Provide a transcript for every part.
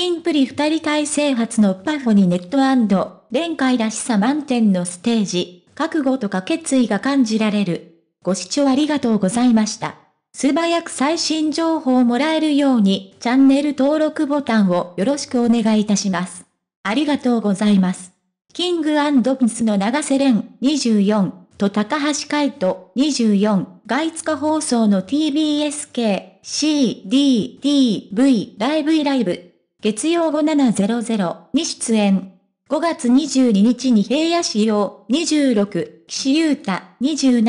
キンプリ二人体制発のパフォにネット連会らしさ満点のステージ、覚悟とか決意が感じられる。ご視聴ありがとうございました。素早く最新情報をもらえるように、チャンネル登録ボタンをよろしくお願いいたします。ありがとうございます。キングピスの長瀬廉24と高橋海人24外塚放送の TBSK CDTV ライブイライブ月曜5700に出演。5月22日に平野市用26、岸優太27、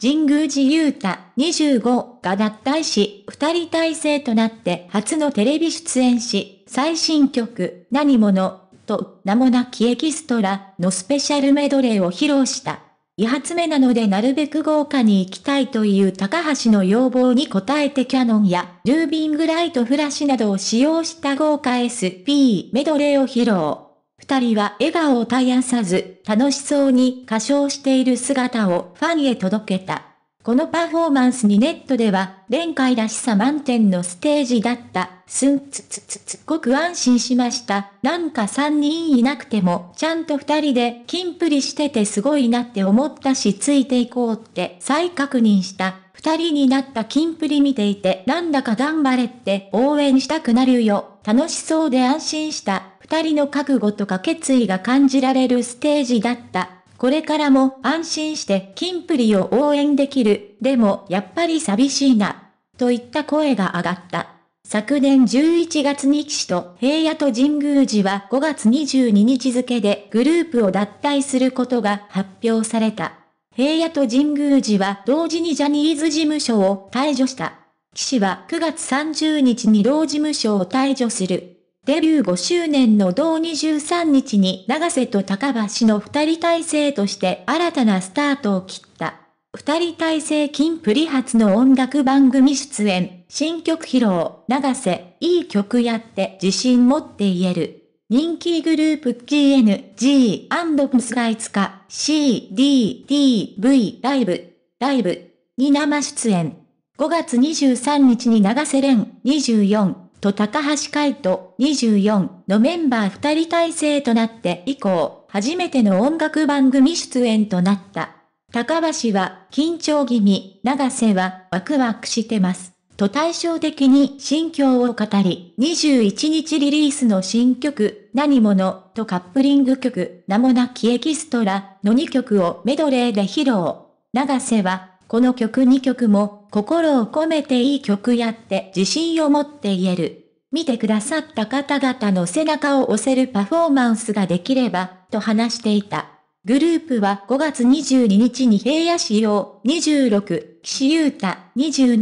神宮寺優太25が脱退し、二人体制となって初のテレビ出演し、最新曲、何者、と名もなきエキストラのスペシャルメドレーを披露した。2発目なのでなるべく豪華に行きたいという高橋の要望に応えてキャノンやルービングライトフラッシュなどを使用した豪華 SP メドレーを披露。二人は笑顔を絶やさず楽しそうに歌唱している姿をファンへ届けた。このパフォーマンスにネットでは、前回らしさ満点のステージだった。すんつつつつごく安心しました。なんか3人いなくても、ちゃんと2人で、キンプリしててすごいなって思ったし、ついていこうって再確認した。2人になったキンプリ見ていて、なんだか頑張れって応援したくなるよ。楽しそうで安心した。二人の覚悟とか決意が感じられるステージだった。これからも安心して金プリを応援できる、でもやっぱり寂しいな、といった声が上がった。昨年11月に騎士と平野と神宮寺は5月22日付でグループを脱退することが発表された。平野と神宮寺は同時にジャニーズ事務所を退所した。騎士は9月30日に同事務所を退所する。デビュー5周年の同23日に長瀬と高橋の二人体制として新たなスタートを切った。二人体制金プリ発の音楽番組出演、新曲披露、長瀬、いい曲やって自信持って言える。人気グループ g n g ムスがイツか CDDV ライブ、ライブに生出演。5月23日に長瀬廉24と高橋海人24のメンバー2人体制となって以降、初めての音楽番組出演となった。高橋は緊張気味、長瀬はワクワクしてます。と対照的に心境を語り、21日リリースの新曲、何者とカップリング曲、名もなきエキストラの2曲をメドレーで披露。長瀬はこの曲2曲も心を込めていい曲やって自信を持って言える。見てくださった方々の背中を押せるパフォーマンスができれば、と話していた。グループは5月22日に平野市用26、岸優太27、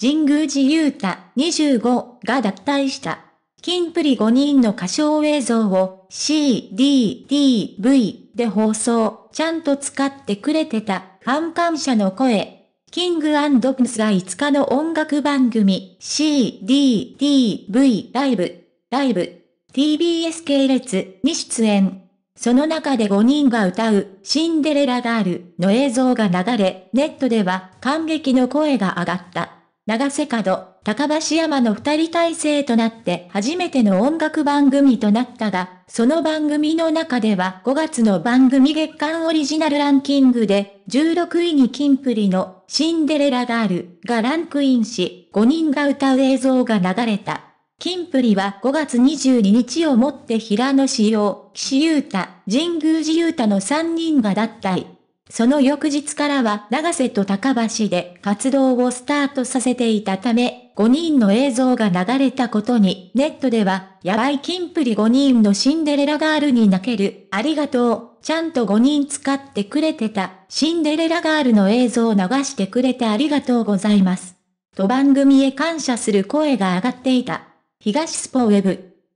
神宮寺優太25が脱退した。金プリ5人の歌唱映像を C、D、D、V で放送、ちゃんと使ってくれてた。反感者の声。キングアドド・クスが5日の音楽番組 CDTV ライブ、ライブ、TBS 系列に出演。その中で5人が歌うシンデレラガールの映像が流れ、ネットでは感激の声が上がった。長瀬角、高橋山の二人体制となって初めての音楽番組となったが、その番組の中では5月の番組月間オリジナルランキングで、16位にキンプリのシンデレラガールがランクインし、5人が歌う映像が流れた。キンプリは5月22日をもって平野志陽、岸優太、神宮寺優太の3人が脱退。その翌日からは長瀬と高橋で活動をスタートさせていたため、5人の映像が流れたことに、ネットでは、やばいキンプリ5人のシンデレラガールに泣ける、ありがとう、ちゃんと5人使ってくれてた、シンデレラガールの映像を流してくれてありがとうございます。と番組へ感謝する声が上がっていた。東スポウェブ